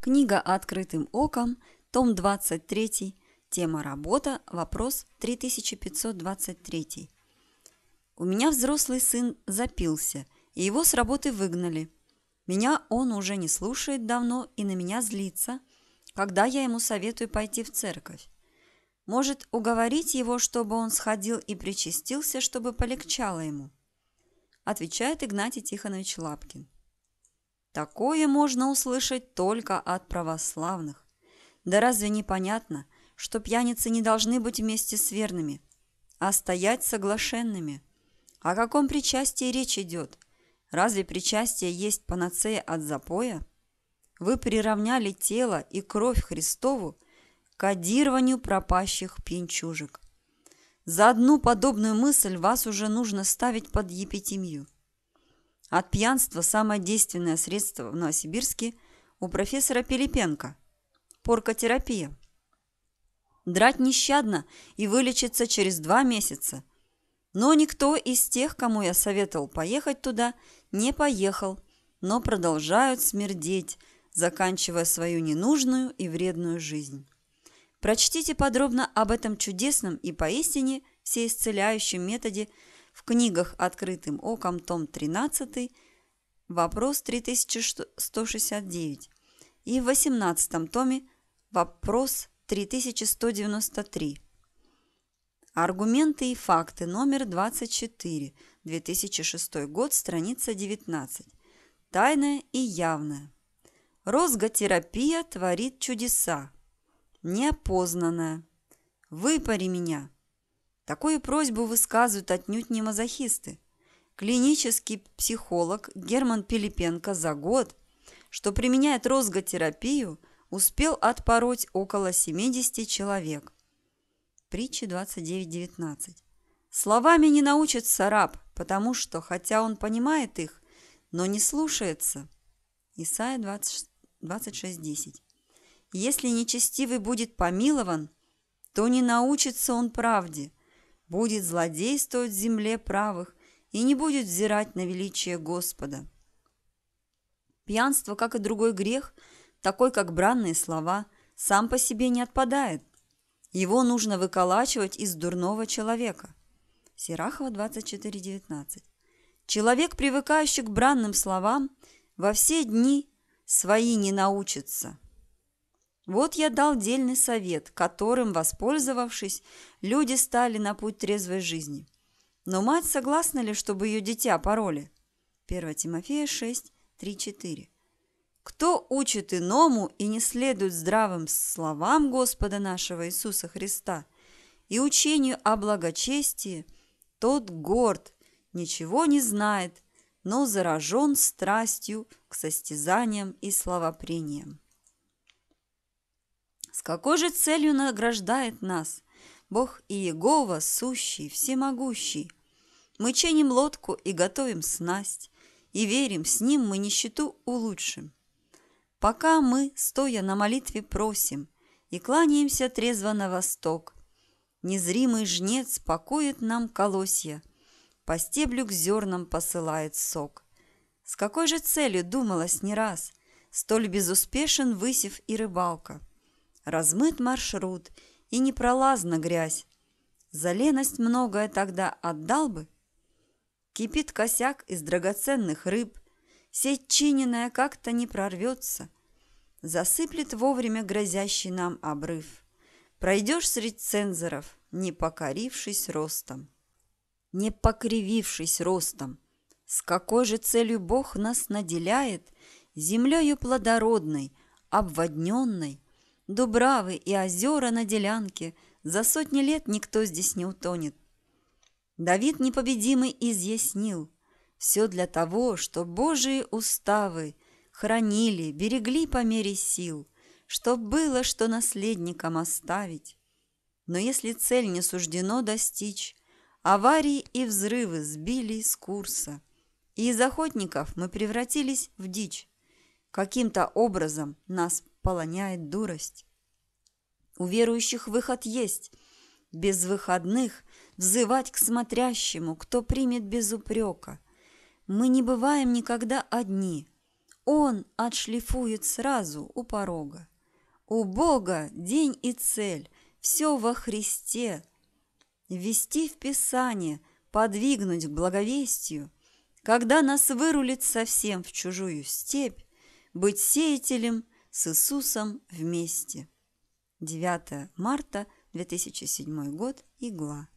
Книга «Открытым оком», том 23, тема «Работа», вопрос 3523. У меня взрослый сын запился, и его с работы выгнали. Меня он уже не слушает давно и на меня злится, когда я ему советую пойти в церковь. Может, уговорить его, чтобы он сходил и причастился, чтобы полегчало ему? Отвечает Игнатий Тихонович Лапкин. Такое можно услышать только от православных. Да разве не понятно, что пьяницы не должны быть вместе с верными, а стоять соглашенными? О каком причастии речь идет? Разве причастие есть панацея от запоя? Вы приравняли тело и кровь Христову к кодированию пропащих пинчужек? За одну подобную мысль вас уже нужно ставить под епитимью – от пьянства самое действенное средство в Новосибирске у профессора Пилипенко – поркотерапия. Драть нещадно и вылечиться через два месяца. Но никто из тех, кому я советовал поехать туда, не поехал, но продолжают смердеть, заканчивая свою ненужную и вредную жизнь. Прочтите подробно об этом чудесном и поистине всеисцеляющем методе – в книгах «Открытым оком», том 13, вопрос 3169. И в 18 томе вопрос 3193. Аргументы и факты, номер 24, 2006 год, страница 19. Тайное и явное. Розготерапия творит чудеса. Неопознанное. Выпари меня. Такую просьбу высказывают отнюдь не мазохисты. Клинический психолог Герман Пилипенко за год, что применяет розготерапию, успел отпороть около 70 человек. Притча 29.19. Словами не научится раб, потому что, хотя он понимает их, но не слушается. Исайя 26.10. Если нечестивый будет помилован, то не научится он правде – будет злодействовать в земле правых и не будет взирать на величие Господа. Пьянство, как и другой грех, такой как бранные слова, сам по себе не отпадает. Его нужно выколачивать из дурного человека. Сирахова 24.19 Человек, привыкающий к бранным словам, во все дни свои не научится. Вот я дал дельный совет, которым, воспользовавшись, люди стали на путь трезвой жизни. Но мать согласна ли, чтобы ее дитя пороли? 1 Тимофея 6, 3, 4. Кто учит иному и не следует здравым словам Господа нашего Иисуса Христа и учению о благочестии, тот горд, ничего не знает, но заражен страстью к состязаниям и словопрениям. С какой же целью награждает нас Бог Иегова, сущий, всемогущий? Мы чиним лодку и готовим снасть, и верим, с ним мы нищету улучшим. Пока мы, стоя на молитве, просим и кланяемся трезво на восток, незримый жнец покоит нам колосья, по стеблю к зернам посылает сок. С какой же целью думалось не раз, столь безуспешен высев и рыбалка – Размыт маршрут и непролазна грязь. За леность многое тогда отдал бы. Кипит косяк из драгоценных рыб, сеть чиненная как-то не прорвется. Засыплет вовремя грозящий нам обрыв. Пройдешь среди цензоров, не покорившись ростом. Не покривившись ростом, с какой же целью Бог нас наделяет землею плодородной, обводненной, дубравы и озера на делянке. За сотни лет никто здесь не утонет. Давид непобедимый изъяснил. Все для того, что Божии уставы хранили, берегли по мере сил, чтоб было, что наследникам оставить. Но если цель не суждено достичь, аварии и взрывы сбили с курса, и из охотников мы превратились в дичь. Каким-то образом нас полоняет дурость. У верующих выход есть. Без выходных взывать к смотрящему, кто примет без упрека. Мы не бываем никогда одни. Он отшлифует сразу у порога. У Бога день и цель, все во Христе. Ввести в Писание, подвигнуть к благовестию, когда нас вырулит совсем в чужую степь, быть сеятелем – с Иисусом вместе. 9 марта 2007 год. Игла.